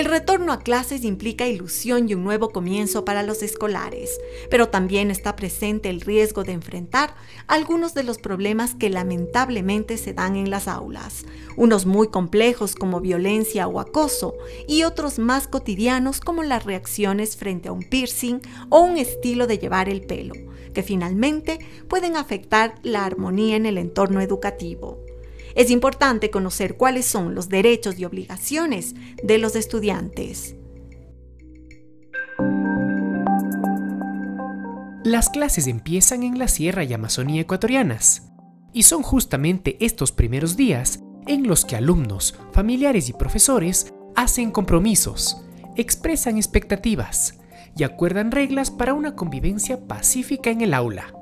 El retorno a clases implica ilusión y un nuevo comienzo para los escolares, pero también está presente el riesgo de enfrentar algunos de los problemas que lamentablemente se dan en las aulas, unos muy complejos como violencia o acoso y otros más cotidianos como las reacciones frente a un piercing o un estilo de llevar el pelo, que finalmente pueden afectar la armonía en el entorno educativo. Es importante conocer cuáles son los derechos y obligaciones de los estudiantes. Las clases empiezan en la Sierra y Amazonía ecuatorianas, y son justamente estos primeros días en los que alumnos, familiares y profesores hacen compromisos, expresan expectativas y acuerdan reglas para una convivencia pacífica en el aula.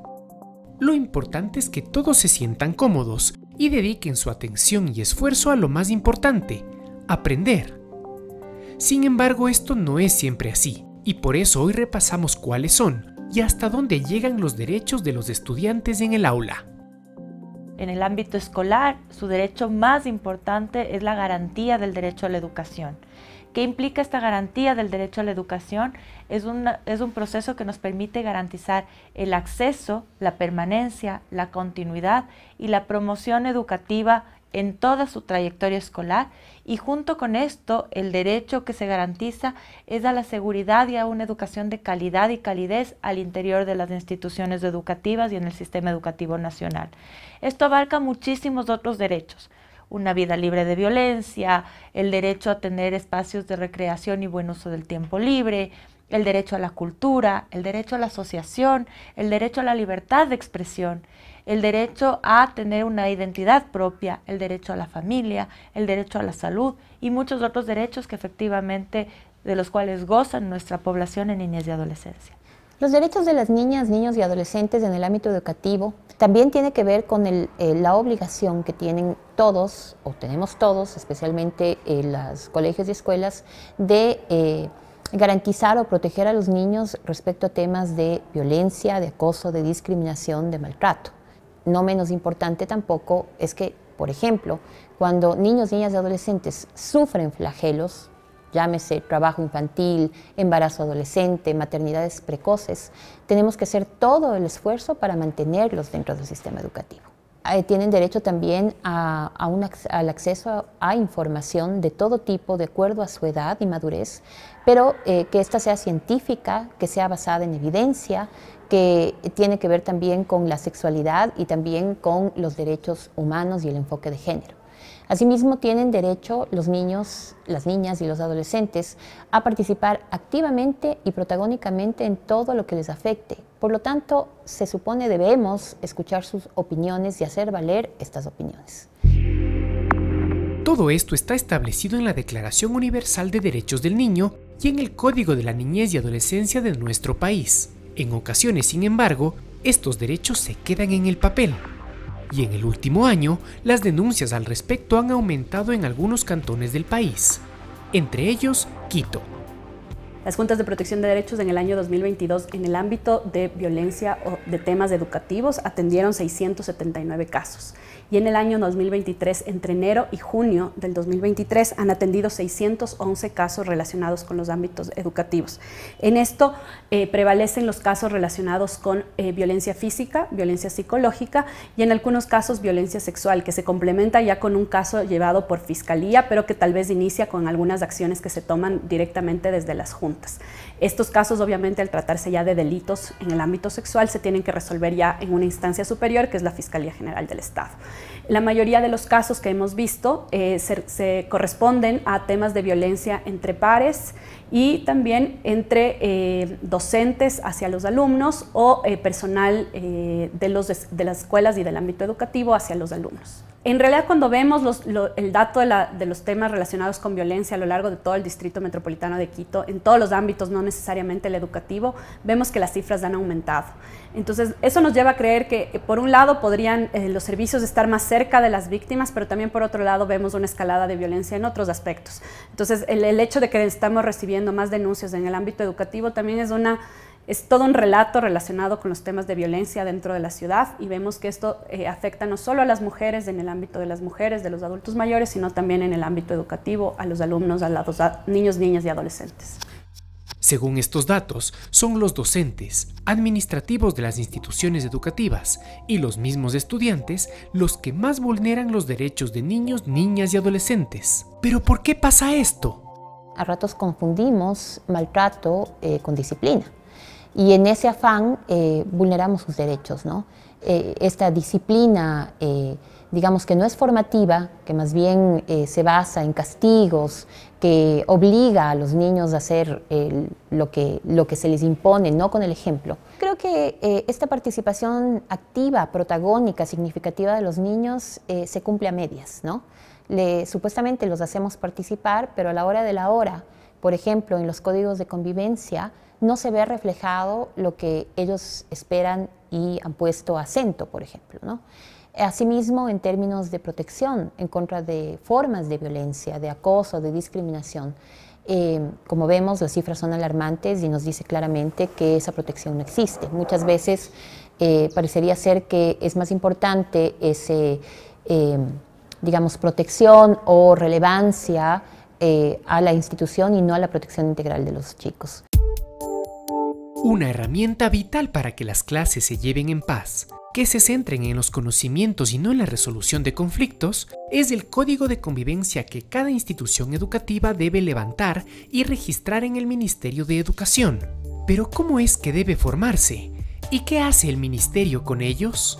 Lo importante es que todos se sientan cómodos y dediquen su atención y esfuerzo a lo más importante, aprender. Sin embargo, esto no es siempre así, y por eso hoy repasamos cuáles son y hasta dónde llegan los derechos de los estudiantes en el aula. En el ámbito escolar, su derecho más importante es la garantía del derecho a la educación ¿Qué implica esta garantía del derecho a la educación? Es, es un proceso que nos permite garantizar el acceso, la permanencia, la continuidad y la promoción educativa en toda su trayectoria escolar y junto con esto el derecho que se garantiza es a la seguridad y a una educación de calidad y calidez al interior de las instituciones educativas y en el sistema educativo nacional. Esto abarca muchísimos otros derechos una vida libre de violencia, el derecho a tener espacios de recreación y buen uso del tiempo libre, el derecho a la cultura, el derecho a la asociación, el derecho a la libertad de expresión, el derecho a tener una identidad propia, el derecho a la familia, el derecho a la salud y muchos otros derechos que efectivamente de los cuales gozan nuestra población en niñez y adolescencia. Los derechos de las niñas, niños y adolescentes en el ámbito educativo también tiene que ver con eh, la obligación que tienen todos, o tenemos todos, especialmente eh, los colegios y escuelas, de eh, garantizar o proteger a los niños respecto a temas de violencia, de acoso, de discriminación, de maltrato. No menos importante tampoco es que, por ejemplo, cuando niños, niñas y adolescentes sufren flagelos, llámese trabajo infantil, embarazo adolescente, maternidades precoces, tenemos que hacer todo el esfuerzo para mantenerlos dentro del sistema educativo. Eh, tienen derecho también al acceso a, información de todo tipo, de acuerdo a su edad y madurez, pero eh, que ésta sea científica, que sea basada en evidencia, que tiene que ver también con la sexualidad y también con los derechos humanos y el enfoque de género. Asimismo, tienen derecho los niños, las niñas y los adolescentes a participar activamente y protagónicamente en todo lo que les afecte. Por lo tanto, se supone debemos escuchar sus opiniones y hacer valer estas opiniones. Todo esto está establecido en la Declaración Universal de Derechos del Niño y en el Código de la Niñez y Adolescencia de nuestro país. En ocasiones, sin embargo, estos derechos se quedan en el papel, y en el último año las denuncias al respecto han aumentado en algunos cantones del país, entre ellos Quito. Las Juntas de Protección de Derechos en el año 2022 en el ámbito de violencia o de temas educativos atendieron 679 casos y en el año 2023, entre enero y junio del 2023, han atendido 611 casos relacionados con los ámbitos educativos. En esto eh, prevalecen los casos relacionados con eh, violencia física, violencia psicológica y en algunos casos violencia sexual, que se complementa ya con un caso llevado por fiscalía, pero que tal vez inicia con algunas acciones que se toman directamente desde las juntas. Estos casos, obviamente, al tratarse ya de delitos en el ámbito sexual, se tienen que resolver ya en una instancia superior, que es la Fiscalía General del Estado. La mayoría de los casos que hemos visto eh, se, corresponden a temas de violencia entre pares y también entre eh, docentes hacia los alumnos o eh, personal de las escuelas y del ámbito educativo hacia los alumnos. En realidad, cuando vemos el dato de, los temas relacionados con violencia a lo largo de todo el Distrito Metropolitano de Quito, en todos los ámbitos, no necesariamente el educativo, vemos que las cifras han aumentado. Entonces, eso nos lleva a creer que, eh, por un lado, podrían eh, los servicios estar más cerca de las víctimas, pero también, por otro lado, vemos una escalada de violencia en otros aspectos. Entonces, el, el hecho de que estamos recibiendo más denuncias en el ámbito educativo también es una es todo un relato relacionado con los temas de violencia dentro de la ciudad y vemos que esto eh, afecta no solo a las mujeres en el ámbito de las mujeres, de los adultos mayores, sino también en el ámbito educativo, a los alumnos, a los niños, niñas y adolescentes. Según estos datos, son los docentes, administrativos de las instituciones educativas y los mismos estudiantes los que más vulneran los derechos de niños, niñas y adolescentes. ¿Pero por qué pasa esto? A ratos confundimos maltrato eh, con disciplina y en ese afán eh, vulneramos sus derechos. ¿no? Eh, esta disciplina, eh, digamos que no es formativa, que más bien se basa en castigos, que obliga a los niños a hacer lo, que, lo que se les impone, no con el ejemplo. Creo que esta participación activa, protagónica, significativa de los niños se cumple a medias. ¿no? supuestamente los hacemos participar, pero a la hora de la hora, por ejemplo, en los códigos de convivencia, no se ve reflejado lo que ellos esperan y han puesto acento, por ejemplo. Asimismo, en términos de protección en contra de formas de violencia, de acoso, de discriminación, em, como vemos, las cifras son alarmantes y nos dice claramente que esa protección no existe. Muchas veces eh, parecería ser que es más importante esa, em, digamos, protección o relevancia eh, a la institución y no a la protección integral de los chicos. Una herramienta vital para que las clases se lleven en paz, que se centren en los conocimientos y no en la resolución de conflictos, es el código de convivencia que cada institución educativa debe levantar y registrar en el Ministerio de Educación. Pero ¿cómo es que debe formarse? ¿Y qué hace el Ministerio con ellos?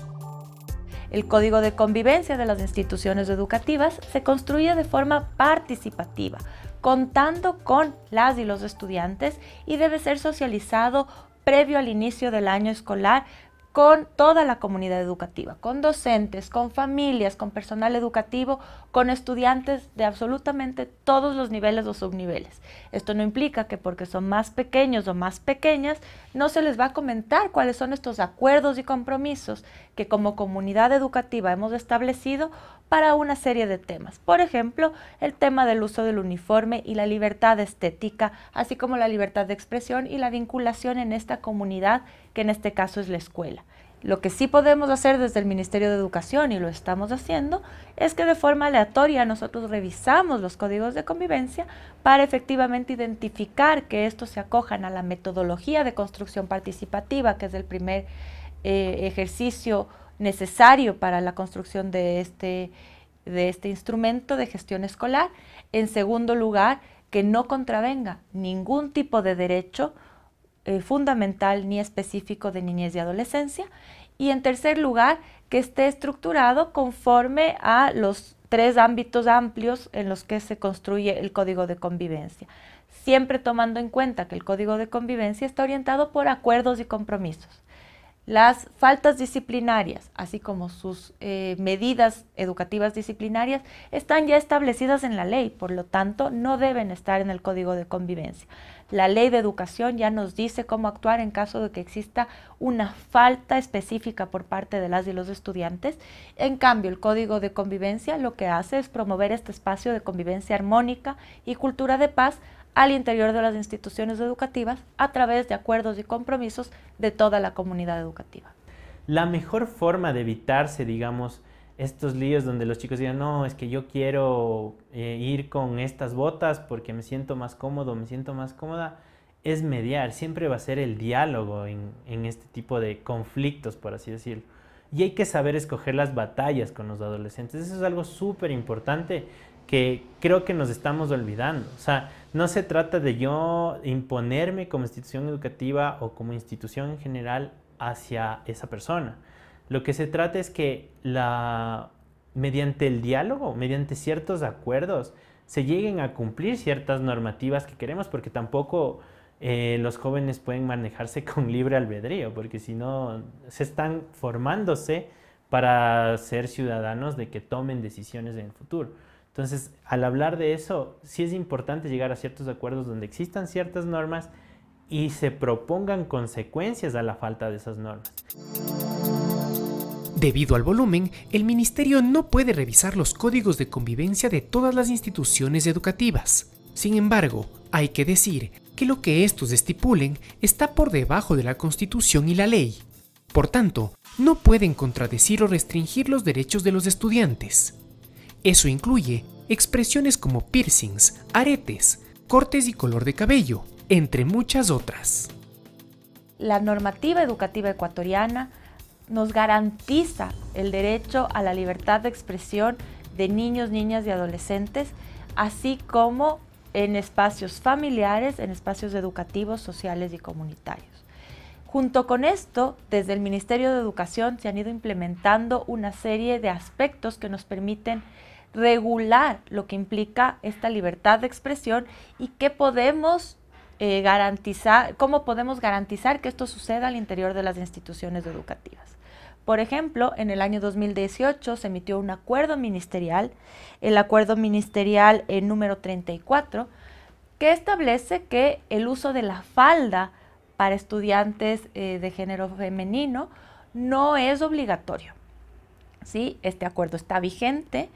El Código de Convivencia de las instituciones educativas se construye de forma participativa, contando con las y los estudiantes y debe ser socializado previo al inicio del año escolar con toda la comunidad educativa, con docentes, con familias, con personal educativo, con estudiantes de absolutamente todos los niveles o subniveles. Esto no implica que porque son más pequeños o más pequeñas, no se les va a comentar cuáles son estos acuerdos y compromisos que como comunidad educativa hemos establecido para una serie de temas. Por ejemplo, el tema del uso del uniforme y la libertad estética, así como la libertad de expresión y la vinculación en esta comunidad, que en este caso es la escuela. Lo que sí podemos hacer desde el Ministerio de Educación, y lo estamos haciendo, es que de forma aleatoria nosotros revisamos los códigos de convivencia para efectivamente identificar que estos se acojan a la metodología de construcción participativa, que es el primer eh, ejercicio necesario para la construcción este, de este, instrumento de gestión escolar. En segundo lugar, que no contravenga ningún tipo de derecho eh, fundamental ni específico de niñez y adolescencia. Y en tercer lugar, que esté estructurado conforme a los tres ámbitos amplios en los que se construye el código de convivencia, siempre tomando en cuenta que el código de convivencia está orientado por acuerdos y compromisos las faltas disciplinarias, así como sus eh, medidas educativas disciplinarias, están ya establecidas en la ley, por lo tanto, no deben estar en el Código de Convivencia. La ley de educación ya nos dice cómo actuar en caso de que exista una falta específica por parte de las y los estudiantes. En cambio, el Código de Convivencia lo que hace es promover este espacio de convivencia armónica y cultura de paz al interior de las instituciones educativas a través de acuerdos y compromisos de toda la comunidad educativa. La mejor forma de evitarse, digamos, estos líos donde los chicos digan, no, es que yo quiero eh, ir con estas botas porque me siento más cómodo, me siento más cómoda, es mediar, siempre va a ser el diálogo en, en este tipo de conflictos, por así decirlo. Y hay que saber escoger las batallas con los adolescentes. Eso es algo súper importante que creo que nos estamos olvidando. O sea, no se trata de yo imponerme como institución educativa o como institución en general hacia esa persona. Lo que se trata es que mediante el diálogo, mediante ciertos acuerdos, se lleguen a cumplir ciertas normativas que queremos, porque tampoco eh, los jóvenes pueden manejarse con libre albedrío, porque si no, se están formándose para ser ciudadanos de que tomen decisiones en el futuro. Entonces, al hablar de eso, sí es importante llegar a ciertos acuerdos donde existan ciertas normas y se propongan consecuencias a la falta de esas normas. Debido al volumen, el Ministerio no puede revisar los códigos de convivencia de todas las instituciones educativas. Sin embargo, hay que decir que lo que estos estipulen está por debajo de la Constitución y la ley. Por tanto, no pueden contradecir o restringir los derechos de los estudiantes. Eso incluye expresiones como piercings, aretes, cortes y color de cabello, entre muchas otras. La normativa educativa ecuatoriana nos garantiza el derecho a la libertad de expresión de niños, niñas y adolescentes, así como en espacios familiares, en espacios educativos, sociales y comunitarios. Junto con esto, desde el Ministerio de Educación se han ido implementando una serie de aspectos que nos permiten regular lo que implica esta libertad de expresión y qué podemos eh, garantizar, cómo podemos garantizar que esto suceda al interior de las instituciones educativas. Por ejemplo, en el año 2018 se emitió un acuerdo ministerial, el acuerdo ministerial eh, número 34, que establece que el uso de la falda para estudiantes eh, de género femenino no es obligatorio. ¿sí? Este acuerdo está vigente,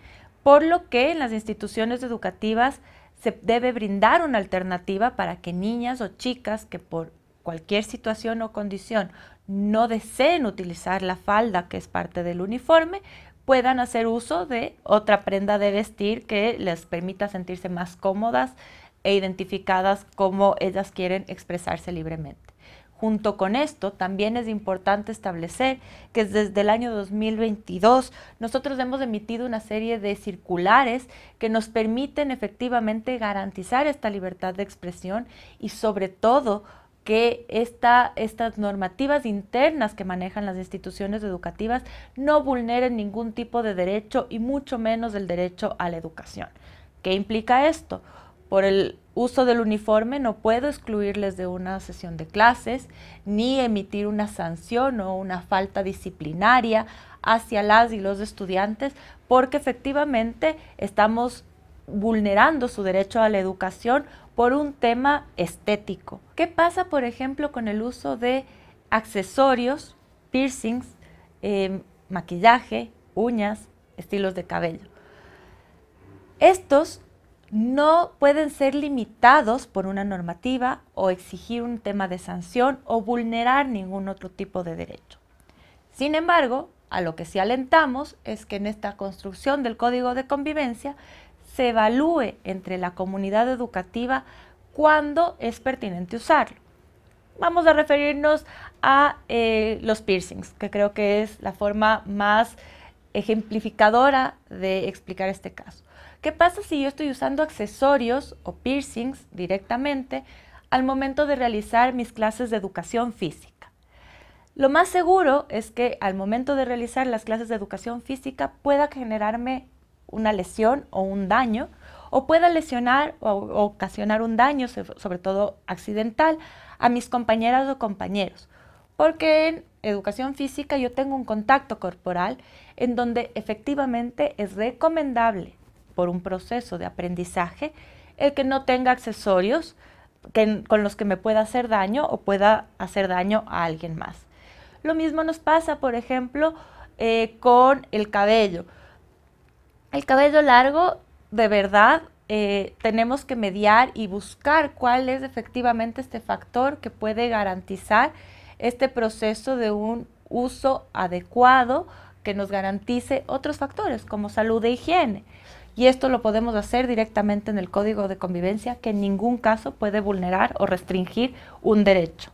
por lo que en las instituciones educativas se debe brindar una alternativa para que niñas o chicas que por cualquier situación o condición no deseen utilizar la falda que es parte del uniforme, puedan hacer uso de otra prenda de vestir que les permita sentirse más cómodas e identificadas como ellas quieren expresarse libremente. Junto con esto, también es importante establecer que desde el año 2022 nosotros hemos emitido una serie de circulares que nos permiten efectivamente garantizar esta libertad de expresión y sobre todo que estas normativas internas que manejan las instituciones educativas no vulneren ningún tipo de derecho y mucho menos el derecho a la educación. ¿Qué implica esto? por el uso del uniforme no puedo excluirles de una sesión de clases ni emitir una sanción o una falta disciplinaria hacia las y los estudiantes porque efectivamente estamos vulnerando su derecho a la educación por un tema estético. ¿Qué pasa, por ejemplo, con el uso de accesorios, piercings, em, maquillaje, uñas, estilos de cabello? Estos no pueden ser limitados por una normativa o exigir un tema de sanción o vulnerar ningún otro tipo de derecho. Sin embargo, a lo que sí alentamos es que en esta construcción del código de convivencia se evalúe entre la comunidad educativa cuándo es pertinente usarlo. Vamos a referirnos a eh, los piercings, que creo que es la forma más ejemplificadora de explicar este caso. ¿Qué pasa si yo estoy usando accesorios o piercings directamente al momento de realizar mis clases de educación física? Lo más seguro es que al momento de realizar las clases de educación física pueda generarme una lesión o un daño o pueda lesionar o, ocasionar un daño, sobre todo accidental, a mis compañeras o compañeros. Porque en educación física yo tengo un contacto corporal en donde efectivamente es recomendable por un proceso de aprendizaje, el que no tenga accesorios con los que me pueda hacer daño o pueda hacer daño a alguien más. Lo mismo nos pasa, por ejemplo, eh, con el cabello. El cabello largo, de verdad, eh, tenemos que mediar y buscar cuál es efectivamente este factor que puede garantizar este proceso de un uso adecuado que nos garantice otros factores como salud e higiene y esto lo podemos hacer directamente en el Código de Convivencia que en ningún caso puede vulnerar o restringir un derecho.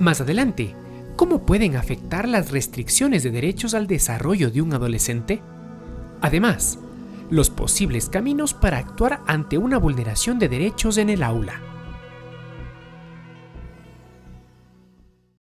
Más adelante, ¿cómo pueden afectar las restricciones de derechos al desarrollo de un adolescente? Además, los posibles caminos para actuar ante una vulneración de derechos en el aula.